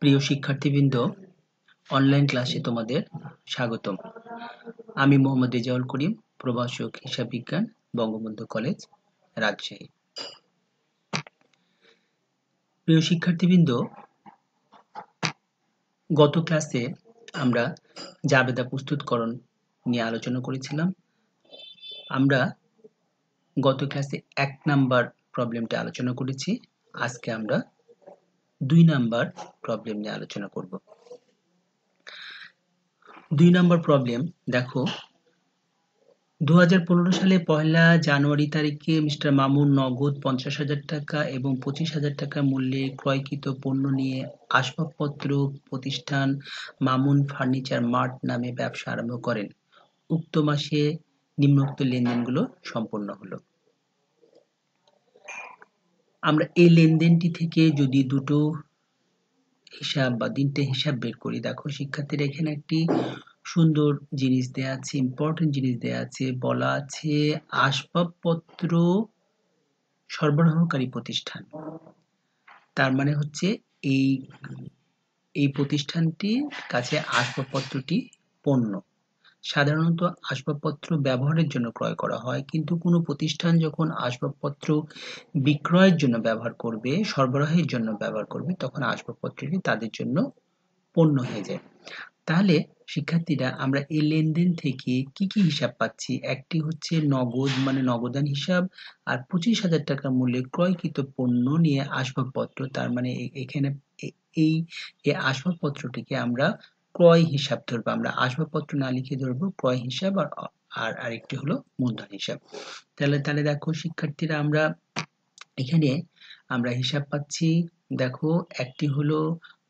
প্রিয় শিক্ষার্থীবৃন্দ অনলাইন ক্লাসে তোমাদের স্বাগতম আমি মোহাম্মদ রেজাউল করিম প্রভাষক হিসাব বিজ্ঞান বঙ্গবন্ধু কলেজ রাজশাহী প্রিয় শিক্ষার্থীবৃন্দ গত ক্লাসে আমরা জাবেদা প্রস্তুতকরণ নিয়ে আলোচনা করেছিলাম আমরা গত ক্লাসে এক নাম্বার প্রবলেমটা আলোচনা করেছি আজকে আমরা দুই নাম্বার প্রবলেম নিয়ে আলোচনা করব দুই নাম্বার প্রবলেম দেখো দু সালে পয়লা জানুয়ারি তারিখে মিস্টার মামুন নগদ পঞ্চাশ হাজার টাকা এবং পঁচিশ হাজার টাকা মূল্যে ক্রয়কৃত পণ্য নিয়ে আসবাবপত্র প্রতিষ্ঠান মামুন ফার্নিচার মার্ট নামে ব্যবসা আরম্ভ করেন উক্ত মাসে নিম্নোক্ত লেনদেনগুলো সম্পন্ন হলো আমরা এই লেনদেনটি থেকে যদি দুটো হিসাব বা তিনটে হিসাব বের করি দেখো শিক্ষার্থীরা এখানে একটি সুন্দর জিনিস দেয়া আছে ইম্পর্টেন্ট জিনিস দেয়া আছে বলা আছে আসবাবপত্র সরবরাহকারী প্রতিষ্ঠান তার মানে হচ্ছে এই এই প্রতিষ্ঠানটির কাছে আসবাবপত্রটি পণ্য সাধারণত আসবাবপত্র ব্যবহারের জন্য ক্রয় করা হয় কিন্তু কোনো প্রতিষ্ঠান যখন আসবাবপত্র বিক্রয়ের জন্য ব্যবহার করবে সরবরাহের জন্য ব্যবহার করবে তখন আসবাবপত্রটি তাদের জন্য পণ্য হয়ে যায় তাহলে শিক্ষার্থীরা আমরা এই লেনদেন থেকে কি কি হিসাব পাচ্ছি একটি হচ্ছে নগদ মানে নগদান হিসাব আর পঁচিশ হাজার টাকা মূল্যে ক্রয়কৃত পণ্য নিয়ে আসবাবপত্র তার মানে এখানে এই আসবাবপত্রটিকে আমরা ক্রয় হিসাব ধরবো আমরা আসবাবপত্র না লিখে ধরবো ক্রয় হিসাব আর আর আরেকটি হলো মূলধন হিসাব তাহলে তাহলে দেখো শিক্ষার্থীরা আমরা এখানে আমরা হিসাব পাচ্ছি দেখো একটি হলো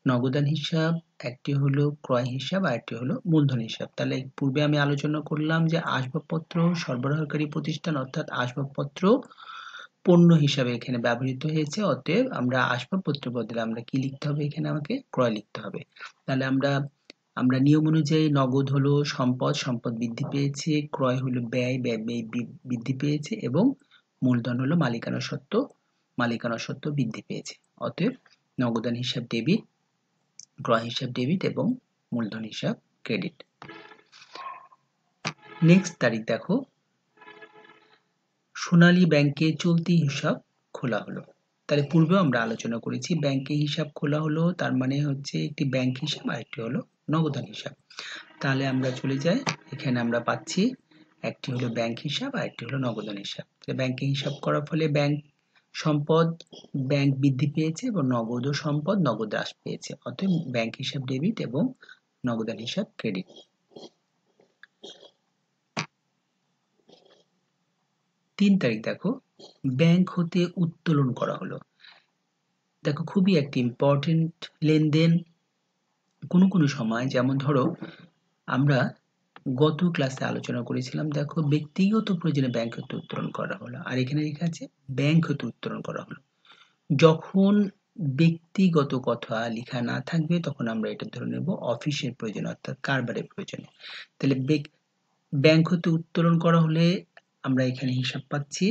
নগদান হিসাব একটি হলো ক্রয় হিসাব আর একটি হলো মূলধন হিসাব তাহলে পূর্বে আমি আলোচনা করলাম যে আসবাবপত্র সরবরাহকারী প্রতিষ্ঠান অর্থাৎ আসবাবপত্র পণ্য হিসাবে এখানে ব্যবহৃত হয়েছে অতএব আমরা আসবাবপত্র বদলে আমরা কি লিখতে হবে এখানে আমাকে ক্রয় লিখতে হবে তাহলে আমরা আমরা নিয়ম অনুযায়ী নগদ হলো সম্পদ সম্পদ বৃদ্ধি পেয়েছে ক্রয় হলো ব্যয় ব্যয় ব্যয় বৃদ্ধি পেয়েছে এবং মূলধন হলো মালিকানা সত্ত্ব মালিকানা সত্ত্ব বৃদ্ধি পেয়েছে অতএব নগদান হিসাব ডেবিট ক্রয় হিসাব ডেবিট এবং মূলধন হিসাব ক্রেডিট নেক্সট তারিখ দেখো সোনালী ব্যাংকে চলতি হিসাব খোলা হলো তাহলে পূর্বেও আমরা আলোচনা করেছি ব্যাংকে হিসাব খোলা হলো তার মানে হচ্ছে একটি ব্যাংক হিসাব আরেকটি হলো নগদান হিসাব তাহলে আমরা চলে যাই এখানে আমরা পাচ্ছি একটি হলো ব্যাংক হিসাব আর একটি হলো নগদান হিসাব ব্যাংকিং হিসাব করার ফলে ব্যাংক সম্পদ ব্যাংক বৃদ্ধি পেয়েছে এবং নগদ সম্পদ নগদ হ্রাস পেয়েছে অতএব ব্যাংক হিসাব ডেবিট এবং নগদান হিসাব ক্রেডিট তিন তারিখ দেখো ব্যাংক হতে উত্তোলন করা হলো দেখো খুবই একটি ইম্পর্টেন্ট লেনদেন কোনো কোনো সময় যেমন ধরো আমরা গত ক্লাসে আলোচনা করেছিলাম দেখো ব্যক্তিগত প্রয়োজনে ব্যাংক হতে উত্তোলন করা হলো আর এখানে লেখা আছে ব্যাংক হতে উত্তোলন করা হলো যখন ব্যক্তিগত কথা লেখা না থাকবে তখন আমরা এটা ধরে নেব অফিসের প্রয়োজন অর্থাৎ কারবারের প্রয়োজনে তাহলে ব্যাংক হতে উত্তোলন করা হলে আমরা এখানে হিসাব পাচ্ছি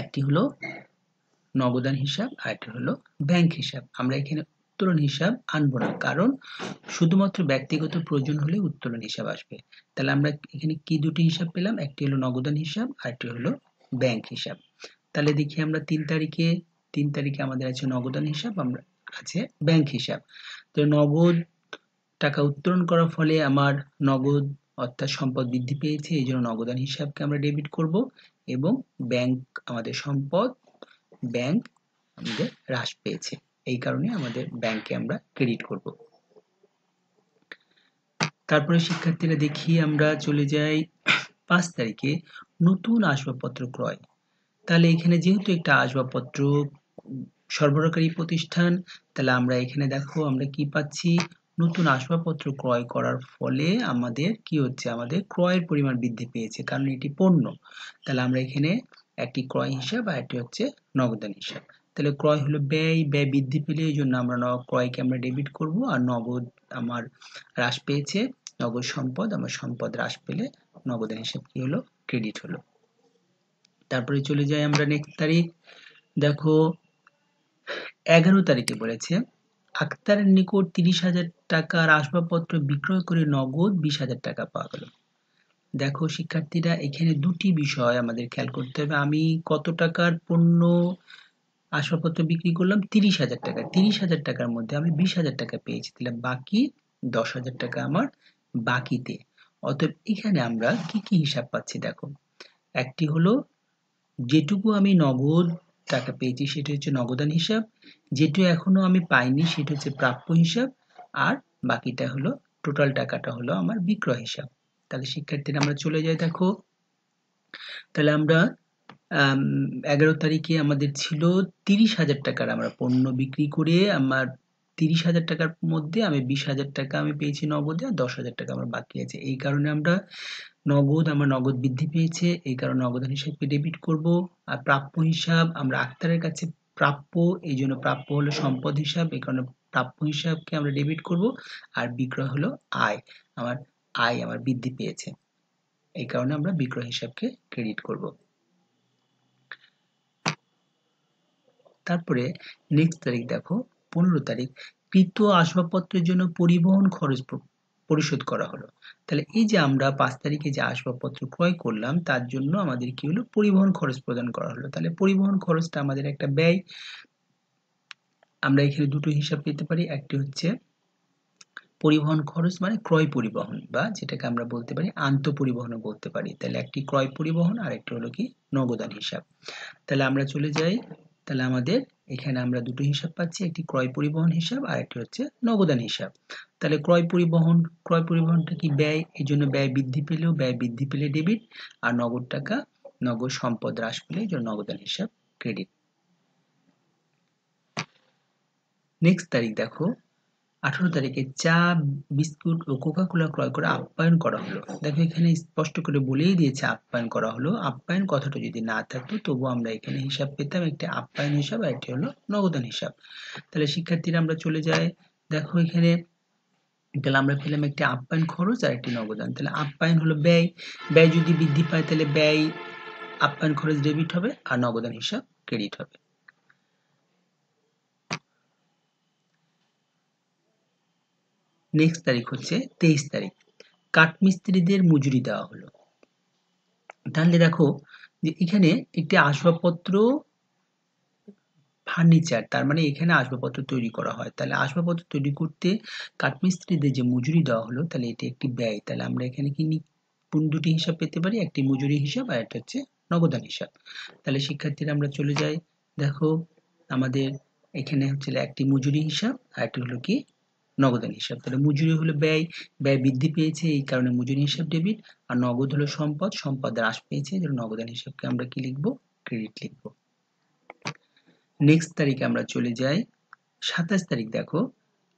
একটি হলো নগদান হিসাব আর একটি হলো ব্যাংক হিসাব আমরা এখানে উত্তোলন হিসাব আনবো না কারণ শুধুমাত্র ব্যক্তিগত প্রয়োজন হলে উত্তোলন হিসাব আসবে তাহলে আমরা এখানে কি দুটি হিসাব পেলাম একটি হলো নগদান হিসাব আরেকটি হলো ব্যাংক হিসাব তাহলে দেখি আমরা তিন তারিখে তিন তারিখে আমাদের আছে নগদান হিসাব আমরা আছে ব্যাংক হিসাব তো নগদ টাকা উত্তোলন করার ফলে আমার নগদ অর্থাৎ সম্পদ বৃদ্ধি পেয়েছে এই জন্য নগদান হিসাবকে আমরা ডেবিট করব এবং ব্যাংক আমাদের সম্পদ ব্যাংক আমাদের হ্রাস পেয়েছে এই কারণে আমাদের ব্যাংকে আমরা ক্রেডিট করব তারপরে শিক্ষার্থীরা দেখি আমরা চলে যাই পাঁচ তারিখে নতুন আসবাবপত্র ক্রয় তাহলে এখানে যেহেতু একটা আসবাবপত্র সরবরাহকারী প্রতিষ্ঠান তাহলে আমরা এখানে দেখো আমরা কি পাচ্ছি নতুন আসবাবপত্র ক্রয় করার ফলে আমাদের কি হচ্ছে আমাদের ক্রয়ের পরিমাণ বৃদ্ধি পেয়েছে কারণ এটি পণ্য তাহলে আমরা এখানে একটি ক্রয় হিসাব আর একটি হচ্ছে নগদান হিসাব তাহলে ক্রয় হলো ব্যয় ব্যয় বৃদ্ধি পেলে এই জন্য আমরা ক্রয়কে আমরা ডেবিট করব আর নগদ আমার হ্রাস পেয়েছে নগদ সম্পদ আমার সম্পদ হ্রাস পেলে নগদের হিসাব কি হলো ক্রেডিট হলো তারপরে চলে যাই আমরা নেক্সট তারিখ দেখো এগারো তারিখে বলেছে আক্তারের নিকট তিরিশ হাজার টাকার আসবাবপত্র বিক্রয় করে নগদ বিশ হাজার টাকা পাওয়া গেল দেখো শিক্ষার্থীরা এখানে দুটি বিষয় আমাদের খেয়াল করতে হবে আমি কত টাকার পণ্য আসবাবপত্র বিক্রি করলাম তিরিশ হাজার টাকা তিরিশ হাজার টাকার মধ্যে আমি বিশ হাজার টাকা পেয়েছি তাহলে বাকি দশ হাজার টাকা আমার বাকিতে অতএব এখানে আমরা কি কি হিসাব পাচ্ছি দেখো একটি হলো যেটুকু আমি নগদ টাকা পেয়েছি সেটি হচ্ছে নগদান হিসাব যেটু এখনো আমি পাইনি সেটা হচ্ছে প্রাপ্য হিসাব আর বাকিটা হলো টোটাল টাকাটা হলো আমার বিক্রয় হিসাব তাহলে শিক্ষার্থীরা আমরা চলে যাই দেখো তাহলে আমরা এগারো তারিখে আমাদের ছিল তিরিশ হাজার টাকার আমরা পণ্য বিক্রি করে আমার তিরিশ হাজার টাকার মধ্যে আমি বিশ হাজার টাকা আমি পেয়েছি নগদে আর দশ হাজার টাকা আমার বাকি আছে এই কারণে আমরা নগদ আমার নগদ বৃদ্ধি পেয়েছে এই কারণে নগদ হিসাবকে ডেবিট করব আর প্রাপ্য হিসাব আমরা আক্তারের কাছে প্রাপ্য এই জন্য প্রাপ্য হলো সম্পদ হিসাব এই কারণে প্রাপ্য হিসাবকে আমরা ডেবিট করব আর বিক্রয় হলো আয় আমার আয় আমার বৃদ্ধি পেয়েছে এই কারণে আমরা বিক্রয় হিসাবকে ক্রেডিট করব তারপরে নেক্সট তারিখ দেখো পনেরো তারিখ কৃত আসবাবপত্রের জন্য পরিবহন খরচ পরিশোধ করা হলো তাহলে এই যে আমরা পাঁচ তারিখে যে আসবাবপত্র ক্রয় করলাম তার জন্য আমাদের কি হলো পরিবহন খরচ প্রদান করা হলো তাহলে পরিবহন খরচটা আমাদের একটা ব্যয় আমরা এখানে দুটো হিসাব পেতে পারি একটি হচ্ছে পরিবহন খরচ মানে ক্রয় পরিবহন বা যেটাকে আমরা বলতে পারি আন্ত পরিবহনও বলতে পারি তাহলে একটি ক্রয় পরিবহন আর একটি হলো কি নগদান হিসাব তাহলে আমরা চলে যাই তাহলে আমাদের এখানে আমরা দুটো হিসাব পাচ্ছি একটি ক্রয় পরিবহন হিসাব আর একটি হচ্ছে নগদান হিসাব তাহলে ক্রয় পরিবহন ক্রয় পরিবহনটা কি ব্যয় এই জন্য ব্যয় বৃদ্ধি পেলেও ব্যয় বৃদ্ধি পেলে ডেবিট আর নগদ টাকা নগদ সম্পদ হ্রাস পেলে এই জন্য নগদান হিসাব ক্রেডিট নেক্সট তারিখ দেখো আঠারো তারিখে চা বিস্কুট ও কোকা কোলা ক্রয় করে আপ্যায়ন করা হলো দেখো এখানে স্পষ্ট করে বলেই দিয়েছে আপ্যায়ন করা হলো আপ্যায়ন কথাটা যদি না থাকতো তবু আমরা এখানে হিসাব পেতাম একটি আপ্যায়ন হিসাব আর একটি হলো নগদান হিসাব তাহলে শিক্ষার্থীরা আমরা চলে যাই দেখো এখানে তাহলে আমরা পেলাম একটি আপ্যায়ন খরচ আর একটি নগদান তাহলে আপ্যায়ন হলো ব্যয় ব্যয় যদি বৃদ্ধি পায় তাহলে ব্যয় আপ্যায়ন খরচ ডেবিট হবে আর নগদান হিসাব ক্রেডিট হবে নেক্সট তারিখ হচ্ছে তেইশ তারিখ কাঠমিস্ত্রিদের মজুরি দেওয়া হলো তাহলে দেখো যে এখানে একটি আসবাবপত্র ফার্নিচার তার মানে এখানে আসবাবপত্র তৈরি করা হয় তাহলে আসবাবপত্র তৈরি করতে কাঠমিস্ত্রিদের যে মজুরি দেওয়া হলো তাহলে এটি একটি ব্যয় তাহলে আমরা এখানে কি দুটি হিসাব পেতে পারি একটি মজুরি হিসাব আর একটা হচ্ছে নগদান হিসাব তাহলে শিক্ষার্থীরা আমরা চলে যাই দেখো আমাদের এখানে হচ্ছে একটি মজুরি হিসাব আর একটা হলো কি নগদের হিসাব তাহলে মজুরি হলো ব্যয় ব্যয় বৃদ্ধি পেয়েছে এই কারণে মজুরি হিসাব ডেবিট আর নগদ হলো সম্পদ সম্পদ হ্রাস পেয়েছে এর নগদান হিসাবকে আমরা কি লিখবো ক্রেডিট লিখব নেক্সট তারিখে আমরা চলে যাই সাতাশ তারিখ দেখো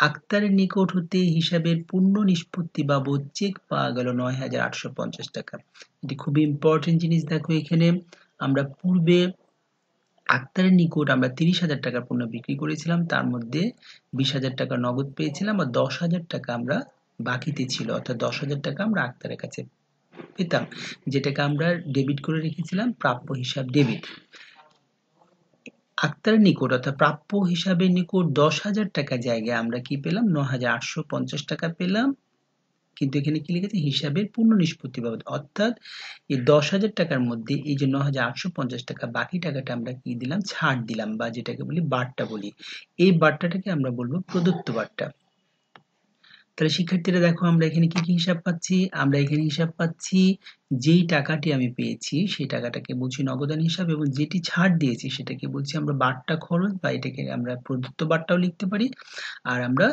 আক্তারের নিকট হতে হিসাবের পূর্ণ নিষ্পত্তি বাবদ চেক পাওয়া গেল নয় হাজার আটশো পঞ্চাশ টাকা এটি খুবই ইম্পর্টেন্ট জিনিস দেখো এখানে আমরা পূর্বে আক্তারের নিকট আমরা তিরিশ হাজার টাকার পণ্য বিক্রি করেছিলাম তার মধ্যে বিশ হাজার টাকা নগদ পেয়েছিলাম আর দশ হাজার টাকা আমরা বাকিতে ছিল অর্থাৎ দশ হাজার টাকা আমরা আক্তারের কাছে পেতাম যেটাকে আমরা ডেবিট করে রেখেছিলাম প্রাপ্য হিসাব ডেবিট আক্তারের নিকট অর্থাৎ প্রাপ্য হিসাবে নিকট দশ হাজার টাকা জায়গায় আমরা কি পেলাম ন হাজার আটশো পঞ্চাশ টাকা পেলাম কিন্তু এখানে কি লিখেছে হিসাবের পূর্ণ নিষ্পত্তি বাবদ অর্থাৎ এই দশ হাজার টাকার মধ্যে এই যে ন হাজার আটশো পঞ্চাশ টাকা বাকি টাকাটা আমরা কি দিলাম ছাড় দিলাম বা যেটাকে বলি বার্টা বলি এই বার্তাটাকে আমরা বলবো প্রদত্ত বার্টা তাহলে শিক্ষার্থীরা দেখো আমরা এখানে কি কি হিসাব পাচ্ছি আমরা এখানে হিসাব পাচ্ছি যেই টাকাটি আমি পেয়েছি সেই টাকাটাকে বলছি নগদান হিসাব এবং যেটি ছাড় দিয়েছি সেটাকে বলছি আমরা বাট্টা খরচ বা এটাকে আমরা প্রদত্ত বাট্টাও লিখতে পারি আর আমরা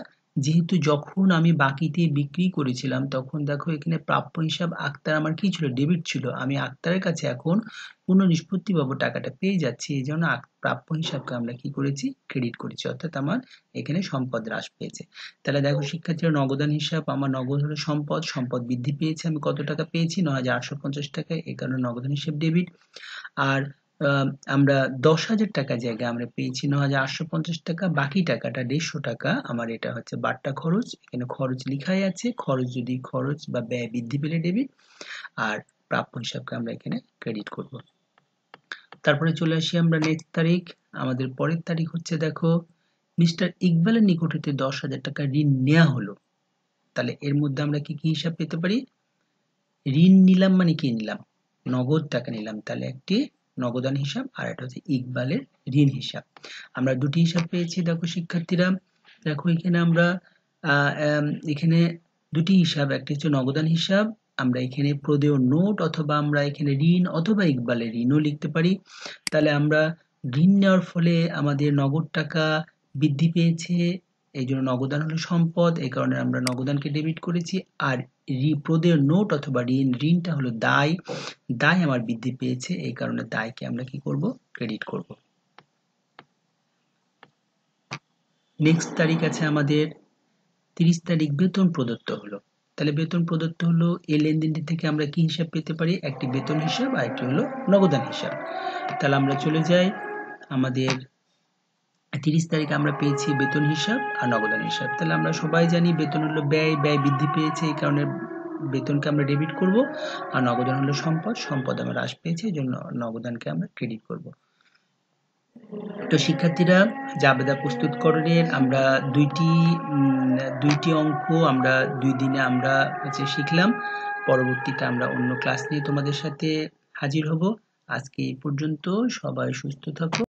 যেহেতু যখন আমি বাকিতে বিক্রি করেছিলাম তখন দেখো এখানে প্রাপ্য হিসাব আক্তার আমার কি ছিল ডেবিট ছিল আমি আক্তারের কাছে এখন নিষ্পত্তি পাবো টাকাটা পেয়ে যাচ্ছি এই জন্য প্রাপ্য হিসাবকে আমরা কি করেছি ক্রেডিট করেছি অর্থাৎ আমার এখানে সম্পদ হ্রাস পেয়েছে তাহলে দেখো শিক্ষার্থীরা নগদান হিসাব আমার নগদ হলো সম্পদ সম্পদ বৃদ্ধি পেয়েছে আমি কত টাকা পেয়েছি ন হাজার আটশো পঞ্চাশ টাকা এ কারণে নগদান হিসাব ডেবিট আর আমরা দশ হাজার টাকা জায়গায় আমরা পেয়েছি ন হাজার আটশো পঞ্চাশ টাকা বাকি টাকাটা দেড়শো টাকা আমার এটা হচ্ছে বাট্টা খরচ এখানে খরচ লিখাই আছে খরচ যদি খরচ বা ব্যয় বৃদ্ধি পেলে ডেবিট আর প্রাপ্য হিসাবকে আমরা এখানে ক্রেডিট করব তারপরে চলে আসি আমরা নেক্সট তারিখ আমাদের পরের তারিখ হচ্ছে দেখো মিস্টার ইকবালের নিকট হতে দশ হাজার টাকা ঋণ নেওয়া হলো তাহলে এর মধ্যে আমরা কি কি হিসাব পেতে পারি ঋণ নিলাম মানে কি নিলাম নগদ টাকা নিলাম তাহলে একটি নগদান হিসাব আর এটা হচ্ছে ইকবালের ঋণ হিসাব আমরা দুটি হিসাব পেয়েছি দেখো শিক্ষার্থীরা দেখো এখানে আমরা এখানে দুটি হিসাব একটি হচ্ছে নগদান হিসাব আমরা এখানে প্রদেয় নোট অথবা আমরা এখানে ঋণ অথবা ইকবালের ঋণও লিখতে পারি তাহলে আমরা ঋণ নেওয়ার ফলে আমাদের নগদ টাকা বৃদ্ধি পেয়েছে এই জন্য নগদান হলো সম্পদ এই কারণে আমরা নগদানকে ডেবিট করেছি আর প্রদের নোট অথবা ঋণ ঋণটা হলো দায় দায় আমার বৃদ্ধি পেয়েছে এই কারণে দায়কে আমরা কি করব ক্রেডিট করব নেক্সট তারিখ আছে আমাদের তিরিশ তারিখ বেতন প্রদত্ত হলো তাহলে বেতন প্রদত্ত হলো এই লেনদেনটি থেকে আমরা কি হিসাব পেতে পারি একটি বেতন হিসাব আর একটি হলো নগদান হিসাব তাহলে আমরা চলে যাই আমাদের তিরিশ তারিখে আমরা পেয়েছি বেতন হিসাব আর নগদান হিসাব তাহলে আমরা সবাই জানি বেতন হলো ব্যয় ব্যয় বৃদ্ধি পেয়েছে এই কারণে বেতনকে আমরা ডেবিট করব আর নগদান হলো সম্পদ সম্পদ আমরা হ্রাস পেয়েছে এই জন্য নগদানকে আমরা ক্রেডিট করব তো শিক্ষার্থীরা জাবেদা প্রস্তুতকরণের আমরা দুইটি দুইটি অঙ্ক আমরা দুই দিনে আমরা হচ্ছে শিখলাম পরবর্তীতে আমরা অন্য ক্লাস নিয়ে তোমাদের সাথে হাজির হব আজকে এই পর্যন্ত সবাই সুস্থ থাকো